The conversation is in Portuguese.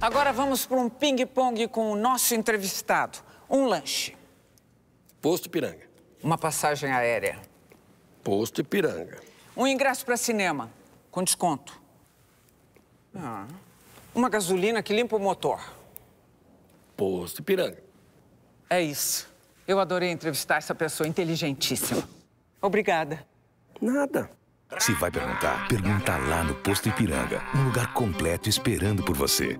Agora vamos para um ping-pong com o nosso entrevistado. Um lanche. Posto Piranga. Uma passagem aérea. Posto Ipiranga. Um ingresso para cinema, com desconto. Ah. Uma gasolina que limpa o motor. Posto Ipiranga. É isso. Eu adorei entrevistar essa pessoa inteligentíssima. Obrigada. Nada. Se vai perguntar, pergunta lá no Posto Ipiranga. Um lugar completo esperando por você.